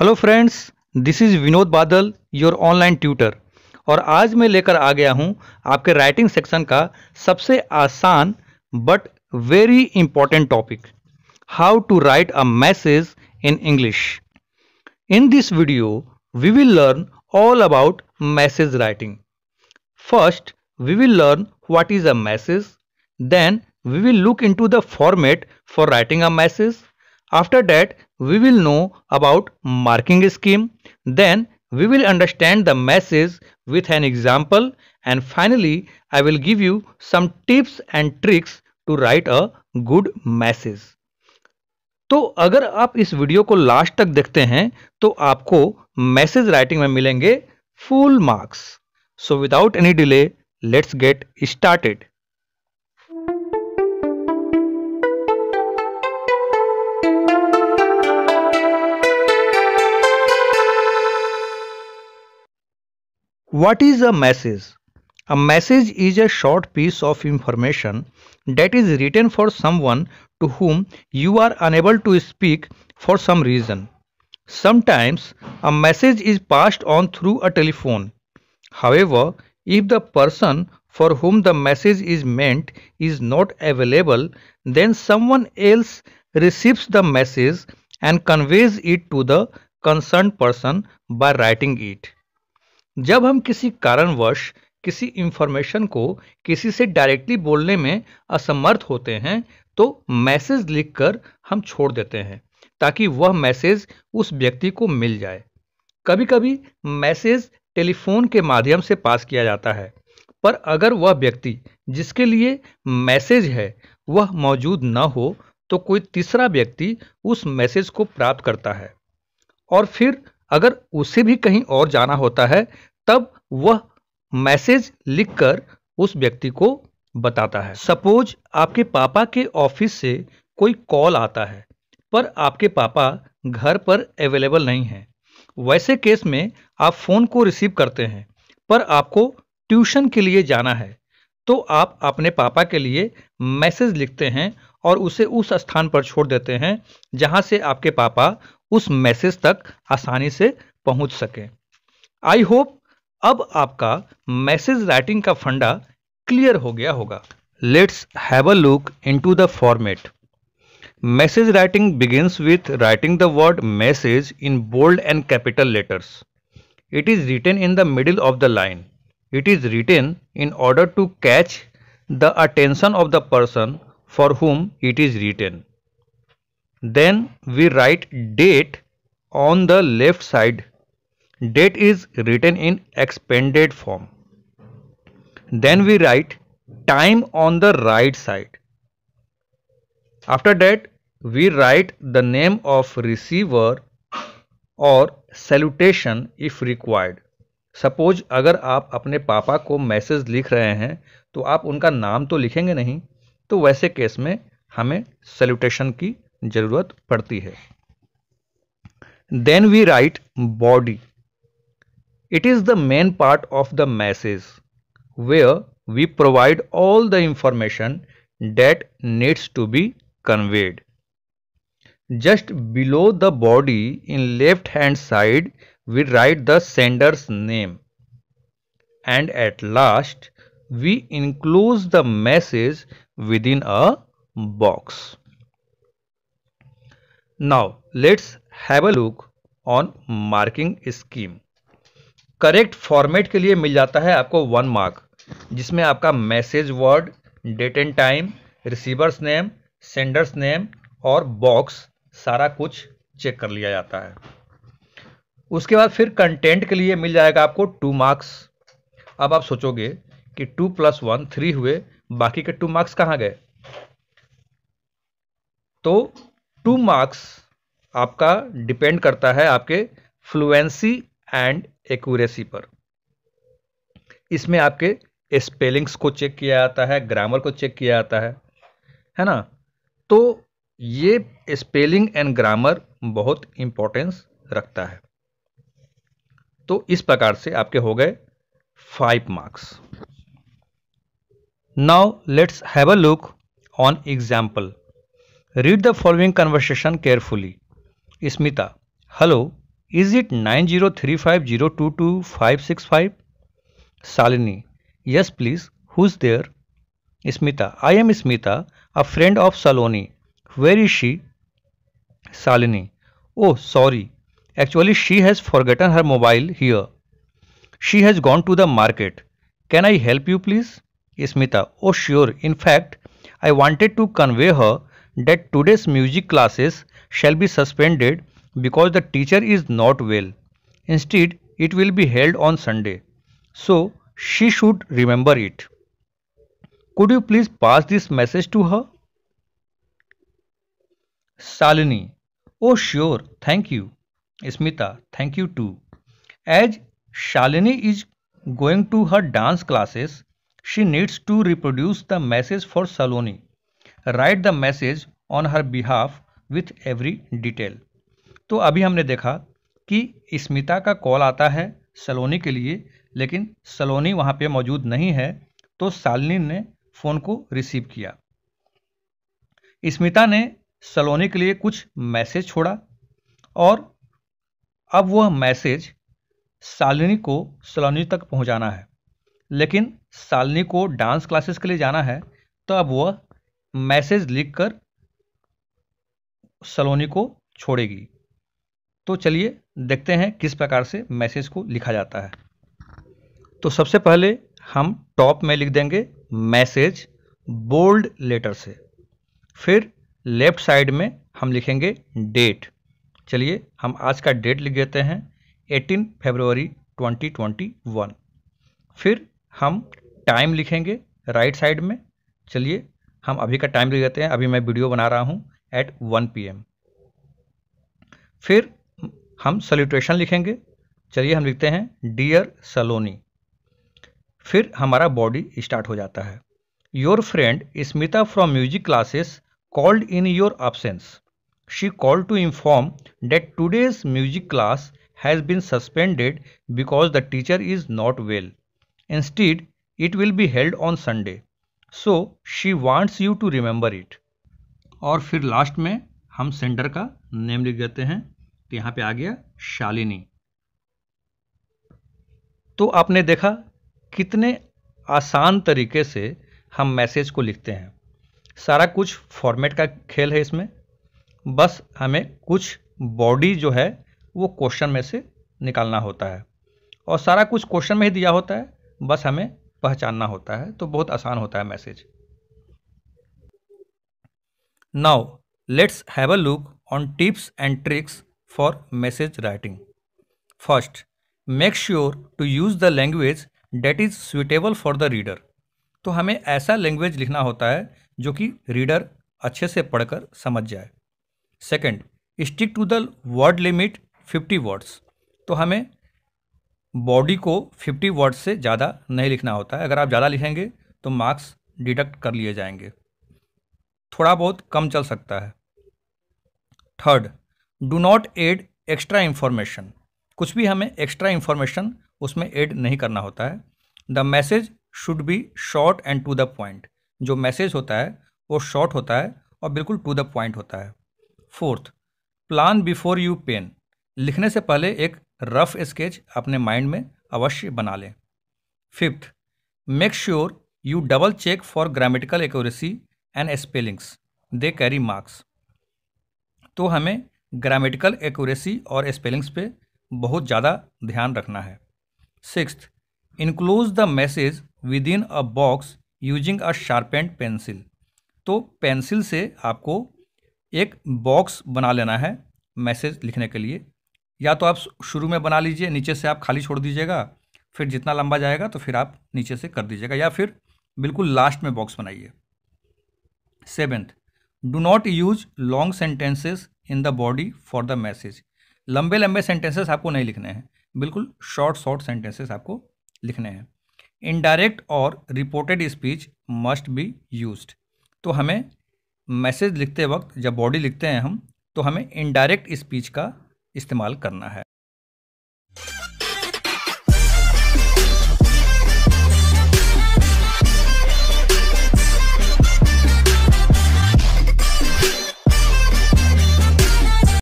Hello friends this is Vinod Badal your online tutor और आज मैं लेकर आ गया हूं आपके राइटिंग सेक्शन का सबसे आसान but very important topic how to write a message in English in this video we will learn all about message writing first we will learn what is a message then we will look into the format for writing a message After that, we will know about marking scheme. Then we will understand the message with an example. And finally, I will give you some tips and tricks to write a good message. तो अगर आप इस video को last तक देखते हैं तो आपको मैसेज राइटिंग में मिलेंगे full marks so without any delay let's get started What is a message? A message is a short piece of information that is written for someone to whom you are unable to speak for some reason. Sometimes a message is passed on through a telephone. However, if the person for whom the message is meant is not available, then someone else receives the message and conveys it to the concerned person by writing it. जब हम किसी कारणवश किसी information को किसी से directly बोलने में असमर्थ होते हैं तो मैसेज लिखकर हम छोड़ देते हैं ताकि वह मैसेज उस व्यक्ति को मिल जाए कभी कभी मैसेज टेलीफोन के माध्यम से पास किया जाता है पर अगर वह व्यक्ति जिसके लिए मैसेज है वह मौजूद न हो तो कोई तीसरा व्यक्ति उस मैसेज को प्राप्त करता है और फिर अगर उसे भी कहीं और जाना होता है तब वह मैसेज लिखकर उस व्यक्ति को बताता है सपोज आपके पापा के ऑफिस से कोई कॉल आता है पर आपके पापा घर पर अवेलेबल नहीं हैं वैसे केस में आप फ़ोन को रिसीव करते हैं पर आपको ट्यूशन के लिए जाना है तो आप अपने पापा के लिए मैसेज लिखते हैं और उसे उस स्थान पर छोड़ देते हैं जहाँ से आपके पापा उस मैसेज तक आसानी से पहुँच सकें आई होप अब आपका मैसेज राइटिंग का फंडा क्लियर हो गया होगा let's have a look to the format message writing begins with writing the word message in bold and capital letters it is written in the middle of the line it is written in order to catch the attention of the person for whom it is written. Then we write date on the left side. Date is written in expanded form. Then we write time on the right side. After that, we write the name of receiver or salutation if required suppose agar aap apne papa ko message likh rahe hain to aap unka naam to likhenge nahi तो वैसे case में हमें salutation की जरूरत पड़ती है then we write body it is the main part of the message where we provide all the information that needs to be conveyed just below the body in left hand side we write the sender's name and at last we include the message within a box now let's have a look on marking scheme correct format के लिए मिल जाता है आपको one mark जिसमें आपका message word date and time receiver's name sender's name और box सारा कुछ चेक कर लिया जाता है उसके बाद फिर कंटेंट के लिए मिल जाएगा आपको टू मार्क्स अब आप सोचोगे कि टू प्लस वन थ्री हुए बाकी के टू मार्क्स कहां गए तो टू मार्क्स आपका डिपेंड करता है आपके फ्लुएंसी एंड एक्यूरेसी पर इसमें आपके स्पेलिंग्स को चेक किया जाता है ग्रामर को चेक किया जाता है है ना तो ये स्पेलिंग एंड ग्रामर बहुत इंपॉर्टेंस रखता है तो इस प्रकार से आपके हो गए five marks Now let's have a look on example. Read the following conversation carefully. Smita, hello, is it 903502255? Salini, yes please, who's there? Smita, I am Smita, a friend of Saloni. Where is she? Salini, oh sorry, actually she has forgotten her mobile here. She has gone to the market. Can I help you please? Smita, oh sure, in fact, I wanted to convey her that today's music classes shall be suspended because the teacher is not well. Instead, it will be held on Sunday. So, she should remember it. Could you please pass this message to her? Salini, oh sure, thank you. Smita, thank you too. As Shalini is going to her dance classes, she needs to reproduce the message for Saloni. Write the message on her behalf with every detail. तो अभी हमने देखा कि स्मिता का call आता है सलोनी के लिए लेकिन सलोनी वहाँ पे मौजूद नहीं है तो सालनी ने फ़ोन को रिसीव किया स्मिता ने सलोनी के लिए कुछ मैसेज छोड़ा और अब वह मैसेज सालिनी को सलोनी तक पहुँचाना है लेकिन सालनी को डांस क्लासेस के लिए जाना है तो अब वह मैसेज लिखकर सलोनी को छोड़ेगी तो चलिए देखते हैं किस प्रकार से मैसेज को लिखा जाता है तो सबसे पहले हम टॉप में लिख देंगे मैसेज बोल्ड लेटर से फिर लेफ्ट साइड में हम लिखेंगे डेट चलिए हम आज का डेट लिख देते हैं 18 फरवरी 2021 फिर हम टाइम लिखेंगे राइट साइड में चलिए हम अभी का टाइम लिख देते हैं अभी मैं वीडियो बना रहा हूँ एट वन पी फिर हम सल्यूटेशन लिखेंगे चलिए हम लिखते हैं डियर सलोनी फिर हमारा बॉडी स्टार्ट हो जाता है your friend Smita from music classes called in your absence. She call to inform that today's music class has been suspended because the teacher is not well. Instead, it will be held on Sunday. So, she wants you to remember it. और फिर last में हम centre का name लिख देते हैं तो यहाँ पे आ गया शालिनी तो आपने देखा कितने आसान तरीके से हम मैसेज को लिखते हैं सारा कुछ फॉर्मेट का खेल है इसमें बस हमें कुछ बॉडी जो है वो क्वेश्चन में से निकालना होता है और सारा कुछ क्वेश्चन में ही दिया होता है बस हमें पहचानना होता है तो बहुत आसान होता है message now let's have a look on tips and tricks for message writing first make sure to use the language that is suitable for the reader तो हमें ऐसा लैंग्वेज लिखना होता है जो कि रीडर अच्छे से पढ़कर समझ जाए second stick to the word limit 50 words तो हमें बॉडी को 50 वर्ड से ज़्यादा नहीं लिखना होता है अगर आप ज़्यादा लिखेंगे तो मार्क्स डिडक्ट कर लिए जाएंगे थोड़ा बहुत कम चल सकता है third do not add extra information कुछ भी हमें एक्स्ट्रा इन्फॉर्मेशन उसमें ऐड नहीं करना होता है the message should be short and to the point जो मैसेज होता है वो शॉर्ट होता है और बिल्कुल टू द पॉइंट होता है fourth plan before you pen लिखने से पहले एक रफ स्केच अपने माइंड में अवश्य बना लें fifth make sure you double check for grammatical accuracy and spellings they carry marks तो हमें ग्रामेटिकल एक्यूरेसी और स्पेलिंग्स पे बहुत ज़्यादा ध्यान रखना है sixth enclose the message within a box using a sharpened pencil तो पेंसिल से आपको एक बॉक्स बना लेना है मैसेज लिखने के लिए या तो आप शुरू में बना लीजिए नीचे से आप खाली छोड़ दीजिएगा फिर जितना लंबा जाएगा तो फिर आप नीचे से कर दीजिएगा या फिर बिल्कुल लास्ट में बॉक्स बनाइए seventh do not use long sentences in the body for the message लंबे लंबे सेंटेंसेस आपको नहीं लिखने हैं बिल्कुल शॉर्ट शॉर्ट सेंटेंसेस आपको लिखने हैं इनडायरेक्ट और reported speech must be use तो हमें मैसेज लिखते वक्त जब बॉडी लिखते हैं हम तो हमें इनडायरेक्ट स्पीच का इस्तेमाल करना है